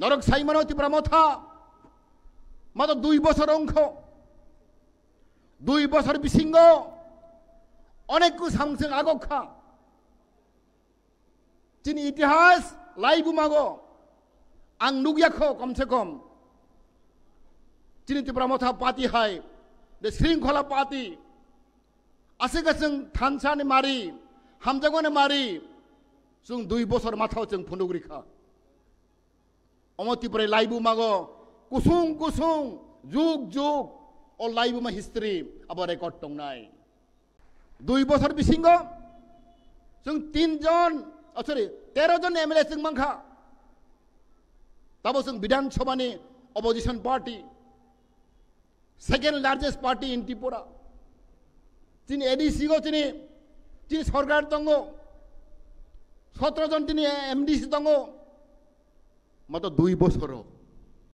নরক সাইমন অতি প্রমথা মাত্র দুই বছর অংশ দুই বছর বিশৃঙ্গ অনেককু সামসং আগক্ষা চিনি ইতিহাস লাই বুমাগ আং নুগিয়াখ কমসে কম চিনি ত্রিপ্রামথা পাতি হাই দে শৃঙ্খলা পাতি আসে গেছেন থানসানি মারি হামজাগনে মারি চুং দুই বছর মাথাও চুং অমতিপুরে লাইবু মাগ কুসুম কুসুম যুগ যুগ ও লাইবু মা হিস্ত্রি আবার রেকর্ড টং নাই দুই বছর বিসিংগ চুং তিনজন সরি তেরো জন এমএলএ চুং মাংখা তারপর চুং বিধানসভানি opposition party second largest party in Tripura তিনি এডিসি গো তিনি তিনি সরকার তঙ্গ সতেরো জন তিনি এমডিসি তঙ্গ মাত্র দুই বছরও